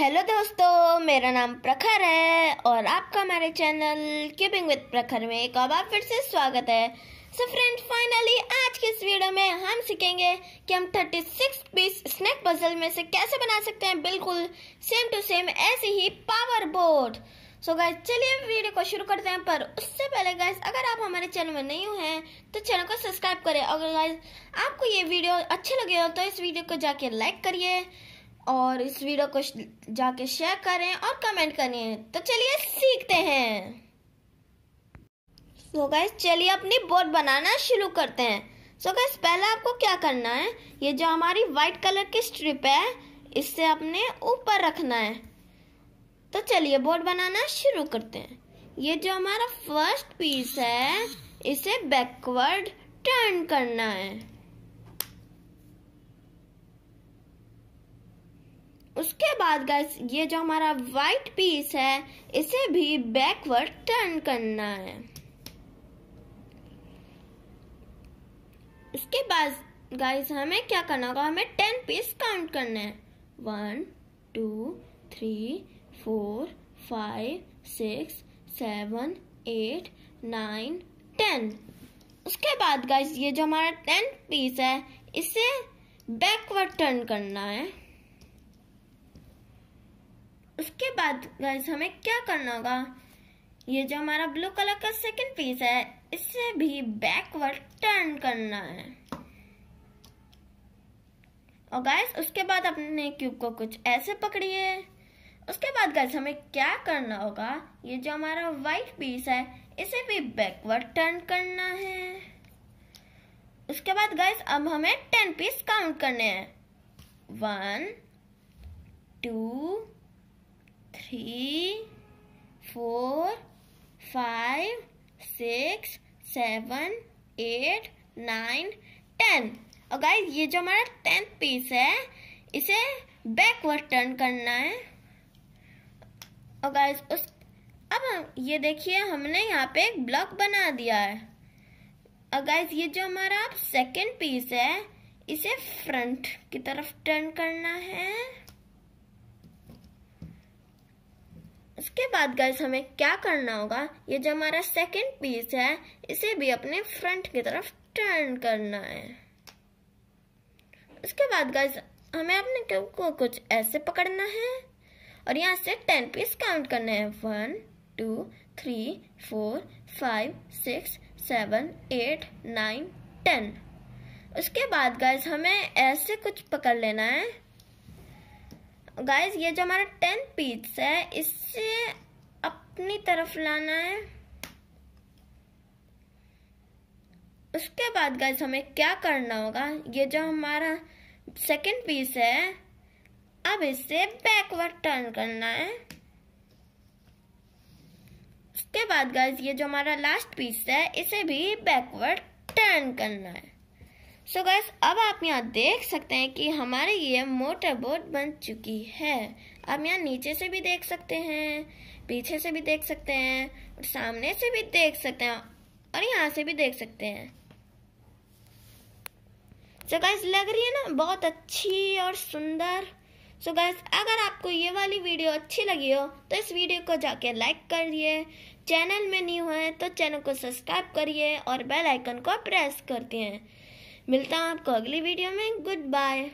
hello दोस्तों मेरा नाम प्रखर है और आपका हमारे चैनल कीपिंग विद प्रखर में एक और फिर से स्वागत है सो फ्रेंड्स फाइनली आज की इस वीडियो में हम सीखेंगे कि हम 36 पीस स्नैक पजल में से कैसे बना सकते हैं बिल्कुल सेम टू सेम ऐसे ही पावर बोर्ड सो गाइज चलिए वीडियो को शुरू करते हैं पर उससे पहले गाइस अगर आप हमारे चैनल में नहीं हुए हैं तो चैनल को सब्सक्राइब करें अगर गाइज आपको ये वीडियो अच्छी लगे हो तो इस वीडियो को जाके लाइक करिए और इस वीडियो को जाके शेयर करें और कमेंट करें तो चलिए सीखते हैं सो so गैस चलिए अपनी बोट बनाना शुरू करते हैं सो so गैस पहले आपको क्या करना है ये जो हमारी व्हाइट कलर की स्ट्रिप है इससे अपने ऊपर रखना है तो चलिए बोट बनाना शुरू करते हैं ये जो हमारा फर्स्ट पीस है इसे बैकवर्ड टर्न करना है उसके बाद गैस ये जो हमारा वाइट पीस है इसे भी बैकवर्ड टर्न करना है उसके बाद गाइस हमें क्या करना होगा हमें टेन पीस काउंट करने हैं one two three four five six seven eight nine ten उसके बाद गाइस ये जो हमारा टेन पीस है इसे बैकवर्ड टर्न करना है उसके बाद गाइस हमें क्या करना होगा ये जो हमारा ब्लू कलर का सेकंड पीस है इसे भी बैकवर्ड टर्न करना है और गाइस उसके बाद अपने क्यूब को कुछ ऐसे पकड़िए उसके बाद गाइस हमें क्या करना होगा ये जो हमारा वाइट पीस है इसे भी बैकवर्ड टर्न करना है उसके बाद गाइस अब हमें टेन पीस काउंट करने हैं one two three four five six seven eight nine ten और गाइज ये जो हमारा टेंथ पीस है इसे बैकवर्ड टर्न करना है और oh, गाइज उस अब हम ये देखिए हमने यहाँ पे एक ब्लॉक बना दिया है और oh, गाइज ये जो हमारा सेकेंड पीस है इसे फ्रंट की तरफ टर्न करना है इसके बाद गैस हमें क्या करना होगा ये जो हमारा सेकेंड पीस है इसे भी अपने फ्रंट की तरफ टर्न करना है उसके बाद गैस हमें अपने क्यूब को कुछ ऐसे पकड़ना है और यहाँ से टेन पीस काउंट करने हैं one two three four five six seven eight nine ten उसके बाद गैस हमें ऐसे कुछ पकड़ लेना है गाइस ये जो हमारा टेन पीस है इससे अपनी तरफ लाना है उसके बाद गाइस हमें क्या करना होगा ये जो हमारा सेकंड पीस है अब इसे बैकवर्ड टर्न करना है उसके बाद गाइस ये जो हमारा लास्ट पीस है इसे भी बैकवर्ड टर्न करना है सो so गैस अब आप यहाँ देख सकते हैं कि हमारी ये मोटर बोट बन चुकी है आप यहाँ नीचे से भी देख सकते हैं पीछे से भी देख सकते हैं और सामने से भी देख सकते हैं और यहाँ से भी देख सकते हैं सो so गैस लग रही है ना बहुत अच्छी और सुंदर सो so गैस अगर आपको ये वाली वीडियो अच्छी लगी हो तो इस वीडियो को जाके लाइक करिए चैनल में न्यू है तो चैनल को सब्सक्राइब करिए और बेलाइकन को प्रेस कर दिए मिलता हूँ आपको अगली वीडियो में गुड बाय